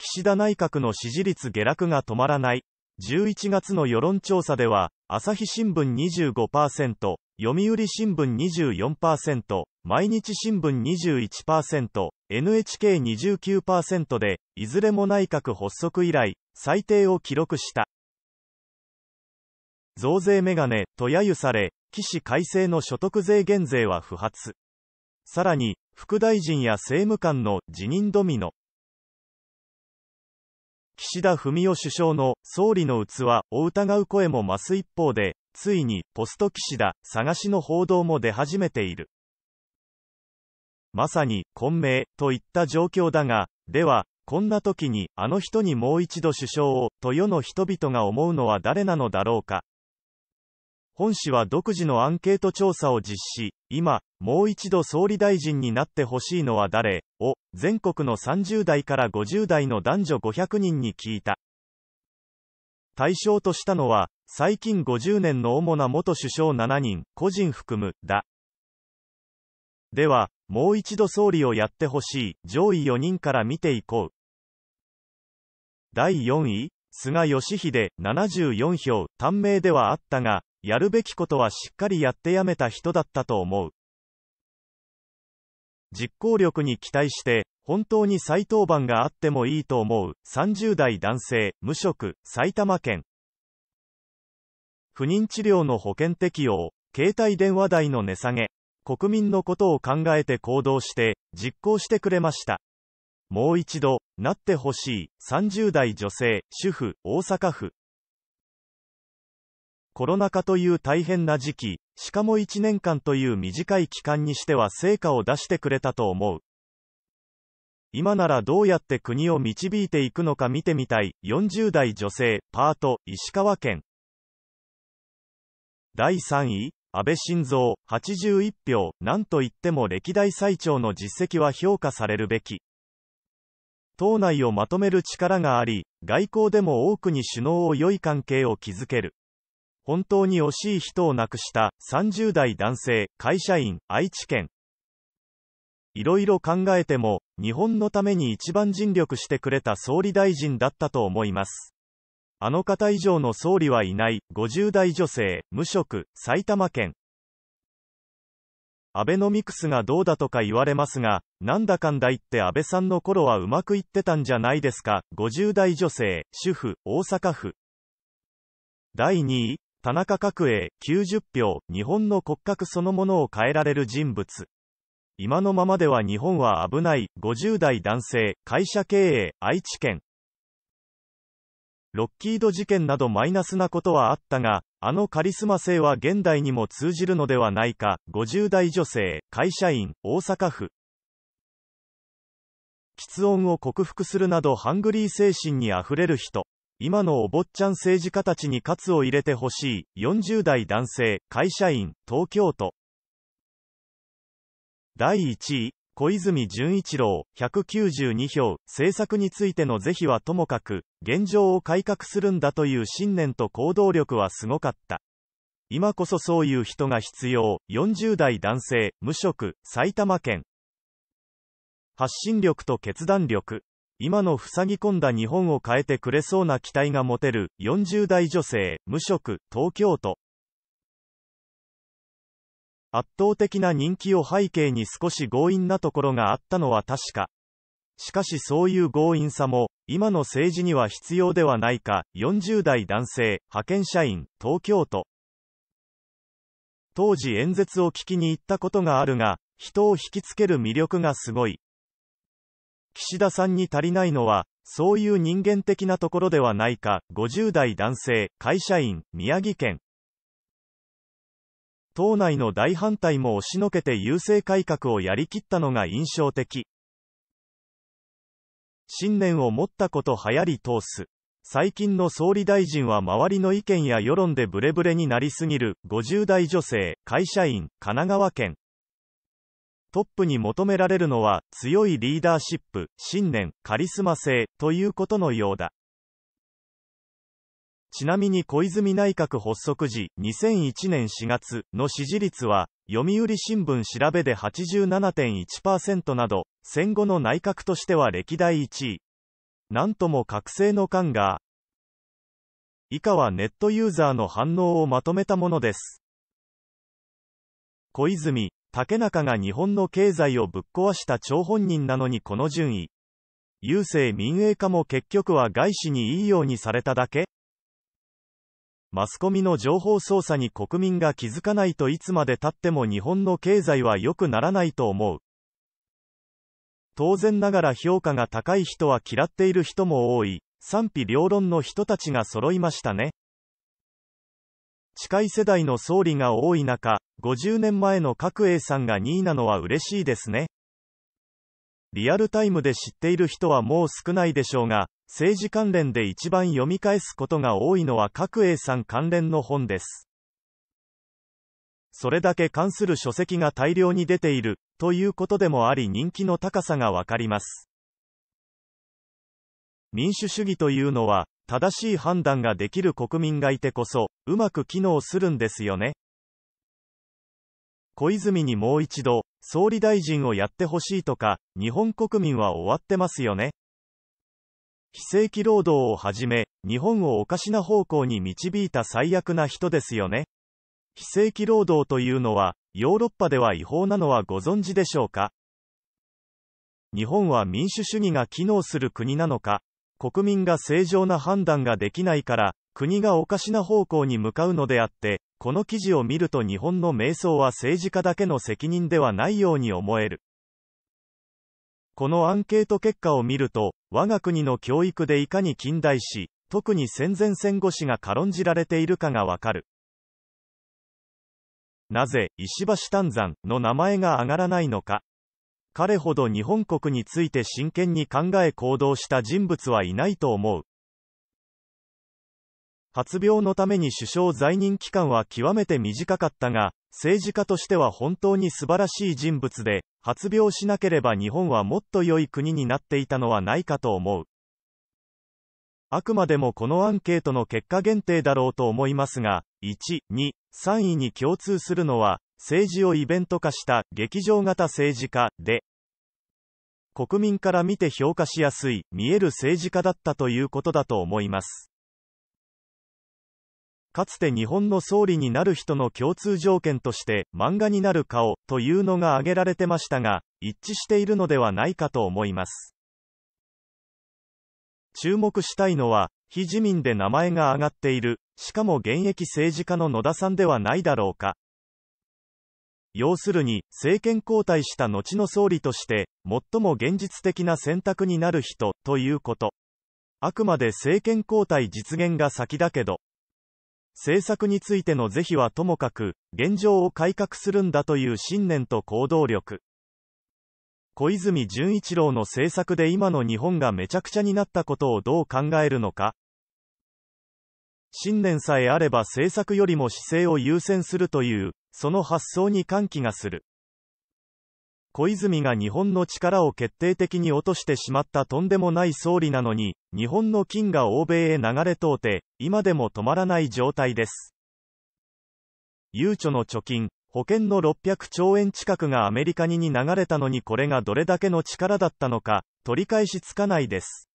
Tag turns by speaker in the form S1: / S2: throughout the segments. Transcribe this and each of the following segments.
S1: 岸田内閣の支持率下落が止まらない。11月の世論調査では、朝日新聞25%、読売新聞24%、毎日新聞21%、NHK29% で、いずれも内閣発足以来、最低を記録した。増税メガネ、と揶揄され、起死改正の所得税減税は不発。さらに、副大臣や政務官の辞任ドミノ、岸田文雄首相の総理の器を疑う声も増す一方で、ついにポスト岸田探しの報道も出始めている。まさに混迷といった状況だが、では、こんな時にあの人にもう一度首相をと世の人々が思うのは誰なのだろうか。本市は独自のアンケート調査を実施、今、もう一度総理大臣になってほしいのは誰を、全国の30代から50代の男女500人に聞いた。対象としたのは、最近50年の主な元首相7人、個人含む、だ。では、もう一度総理をやってほしい、上位4人から見ていこう。第4位、菅義偉、74票、短命ではあったが、やるべきことはしっかりやってやめた人だったと思う。実行力に期待して、本当に再登板があってもいいと思う。30代男性、無職、埼玉県。不妊治療の保険適用、携帯電話代の値下げ、国民のことを考えて行動して、実行してくれました。もう一度、なってほしい。30代女性、主婦、大阪府。コロナ禍という大変な時期、しかも1年間という短い期間にしては成果を出してくれたと思う。今ならどうやって国を導いていくのか見てみたい。40代女性、パート、石川県。第3位、安倍晋三、81票、なんといっても歴代最長の実績は評価されるべき。党内をまとめる力があり、外交でも多くに首脳を良い関係を築ける。本当に惜しい人を亡くした30代男性、会社員、愛知県。いろいろ考えても、日本のために一番尽力してくれた総理大臣だったと思います。あの方以上の総理はいない、50代女性、無職、埼玉県。アベノミクスがどうだとか言われますが、なんだかんだ言って安倍さんの頃はうまくいってたんじゃないですか、50代女性、主婦、大阪府。第2位、田中角栄、90票、日本の骨格そのものを変えられる人物。今のままでは日本は危ない、50代男性、会社経営、愛知県。ロッキード事件などマイナスなことはあったが、あのカリスマ性は現代にも通じるのではないか、50代女性、会社員、大阪府。喫音を克服するなどハングリー精神にあふれる人。今のお坊ちゃん政治家たちに喝を入れてほしい、40代男性、会社員、東京都。第1位、小泉純一郎、192票、政策についての是非はともかく、現状を改革するんだという信念と行動力はすごかった。今こそそういう人が必要、40代男性、無職、埼玉県。発信力と決断力。今の塞ぎ込んだ日本を変えてくれそうな期待が持てる、40代女性、無職、東京都。圧倒的な人気を背景に少し強引なところがあったのは確か。しかしそういう強引さも、今の政治には必要ではないか、40代男性、派遣社員、東京都。当時演説を聞きに行ったことがあるが、人を引きつける魅力がすごい。岸田さんに足りないのは、そういう人間的なところではないか、50代男性、会社員、宮城県。党内の大反対も押しのけて優勢改革をやりきったのが印象的。信念を持ったこと流行り通す。最近の総理大臣は周りの意見や世論でブレブレになりすぎる、50代女性、会社員、神奈川県。トップに求められるのは強いリーダーシップ、信念、カリスマ性ということのようだ。ちなみに小泉内閣発足時、2001年4月の支持率は、読売新聞調べで87.1%など、戦後の内閣としては歴代1位。なんとも覚醒の感が、以下はネットユーザーの反応をまとめたものです。小泉、竹中が日本の経済をぶっ壊した張本人なのにこの順位。郵政民営化も結局は外資にいいようにされただけマスコミの情報操作に国民が気づかないといつまでたっても日本の経済は良くならないと思う。当然ながら評価が高い人は嫌っている人も多い、賛否両論の人たちが揃いましたね。近い世代の総理が多い中、50年前の角栄さんが2位なのは嬉しいですね。リアルタイムで知っている人はもう少ないでしょうが、政治関連で一番読み返すことが多いのは角栄さん関連の本です。それだけ関する書籍が大量に出ている、ということでもあり人気の高さがわかります。民主主義というのは、正しい判断ができる国民がいてこそ、うまく機能するんですよね。小泉にもう一度、総理大臣をやってほしいとか、日本国民は終わってますよね。非正規労働をはじめ、日本をおかしな方向に導いた最悪な人ですよね。非正規労働というのは、ヨーロッパでは違法なのはご存知でしょうか日本は民主主義が機能する国なのか国民が正常な判断ができないから、国がおかしな方向に向かうのであって、この記事を見ると日本の瞑想は政治家だけの責任ではないように思える。このアンケート結果を見ると、我が国の教育でいかに近代史、特に戦前戦後史が軽んじられているかがわかる。なぜ、石橋丹山の名前が上がらないのか。彼ほど日本国について真剣に考え行動した人物はいないと思う。発病のために首相在任期間は極めて短かったが、政治家としては本当に素晴らしい人物で、発病しなければ日本はもっと良い国になっていたのはないかと思う。あくまでもこのアンケートの結果限定だろうと思いますが、1、2、3位に共通するのは、政治をイベント化した劇場型政治家で、国民から見て評価しやすい、見える政治家だったということだと思います。かつて日本の総理になる人の共通条件として、漫画になる顔というのが挙げられてましたが、一致しているのではないかと思います。注目したいのは、非自民で名前が挙がっている、しかも現役政治家の野田さんではないだろうか。要するに、政権交代した後の総理として、最も現実的な選択になる人、ということ。あくまで政権交代実現が先だけど、政策についての是非はともかく、現状を改革するんだという信念と行動力。小泉純一郎の政策で今の日本がめちゃくちゃになったことをどう考えるのか信念さえあれば政策よりも姿勢を優先するという、その発想に歓喜がする。小泉が日本の力を決定的に落としてしまったとんでもない総理なのに、日本の金が欧米へ流れ通って、今でも止まらない状態です。ゆうちょの貯金、保険の600兆円近くがアメリカにに流れたのにこれがどれだけの力だったのか、取り返しつかないです。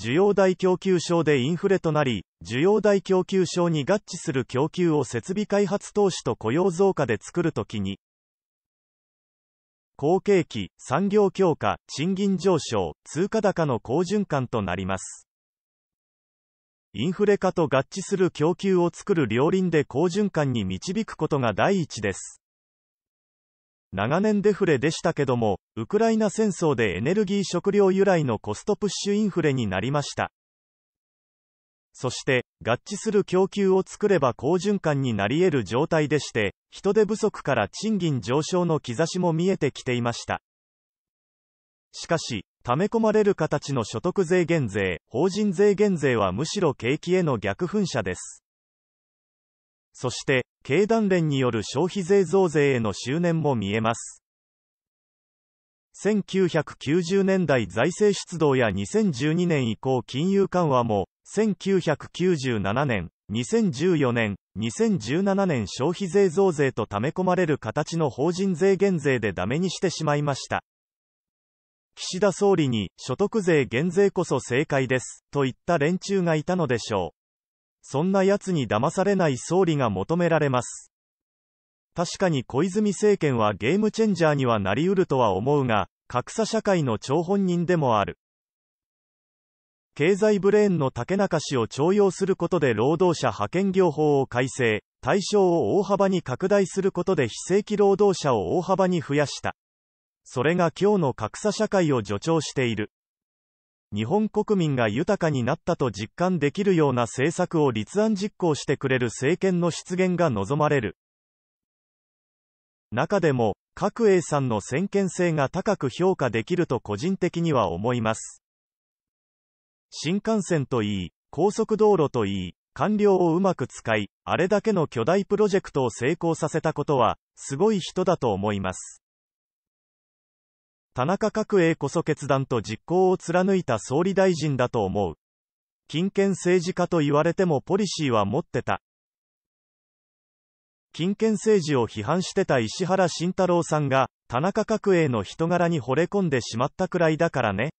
S1: 需要大供給症でインフレとなり、需要大供給症に合致する供給を設備開発投資と雇用増加で作るときに、好景気、産業強化、賃金上昇、通貨高の好循環となります。インフレ化と合致する供給を作る両輪で好循環に導くことが第一です。長年デフレでしたけども、ウクライナ戦争でエネルギー食料由来のコストプッシュインフレになりました。そして、合致する供給を作れば好循環になり得る状態でして、人手不足から賃金上昇の兆しも見えてきていました。しかし、溜め込まれる形の所得税減税、法人税減税はむしろ景気への逆噴射です。そして、経団連による消費税増税への執念も見えます。1990年代財政出動や2012年以降金融緩和も、1997年、2014年、2017年消費税増税と溜め込まれる形の法人税減税でダメにしてしまいました。岸田総理に所得税減税こそ正解です、といった連中がいたのでしょう。そんな奴に騙されない総理が求められます。確かに小泉政権はゲームチェンジャーにはなりうるとは思うが、格差社会の張本人でもある。経済ブレーンの竹中氏を徴用することで労働者派遣業法を改正、対象を大幅に拡大することで非正規労働者を大幅に増やした。それが今日の格差社会を助長している。日本国民が豊かになったと実感できるような政策を立案実行してくれる政権の出現が望まれる。中でも、各栄さんの先見性が高く評価できると個人的には思います。新幹線といい、高速道路といい、官僚をうまく使い、あれだけの巨大プロジェクトを成功させたことは、すごい人だと思います。田中角栄こそ決断と実行を貫いた総理大臣だと思う。金権政治家と言われてもポリシーは持ってた。金権政治を批判してた石原慎太郎さんが、田中角栄の人柄に惚れ込んでしまったくらいだからね。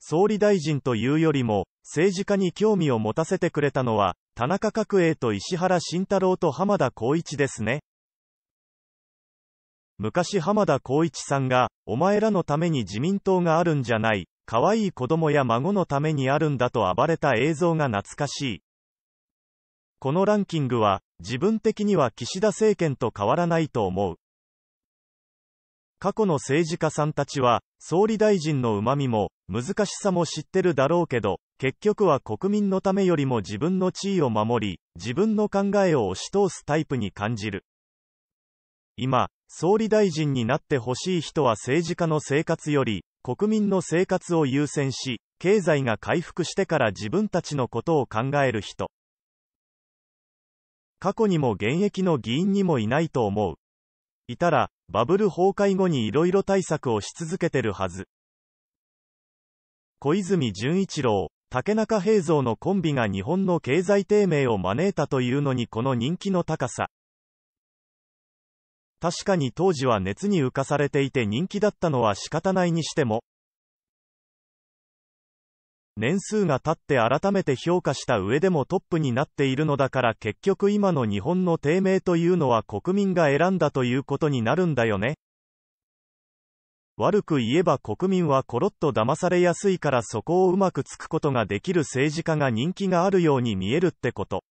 S1: 総理大臣というよりも、政治家に興味を持たせてくれたのは、田中角栄と石原慎太郎と浜田光一ですね。昔浜田光一さんが、お前らのために自民党があるんじゃない、可愛いい子供や孫のためにあるんだと暴れた映像が懐かしい。このランキングは、自分的には岸田政権と変わらないと思う。過去の政治家さんたちは、総理大臣の旨みも、難しさも知ってるだろうけど、結局は国民のためよりも自分の地位を守り、自分の考えを押し通すタイプに感じる。今、総理大臣になってほしい人は政治家の生活より、国民の生活を優先し、経済が回復してから自分たちのことを考える人。過去にも現役の議員にもいないと思う。いたら、バブル崩壊後に色々対策をし続けてるはず。小泉純一郎、竹中平蔵のコンビが日本の経済低迷を招いたというのにこの人気の高さ。確かに当時は熱に浮かされていて人気だったのは仕方ないにしても、年数が経って改めて評価した上でもトップになっているのだから結局今の日本の低迷というのは国民が選んだということになるんだよね。悪く言えば国民はコロッと騙されやすいからそこをうまくつくことができる政治家が人気があるように見えるってこと。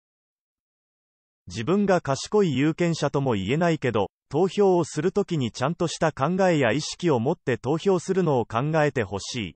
S1: 自分が賢い有権者とも言えないけど、投票をするときにちゃんとした考えや意識を持って投票するのを考えてほしい。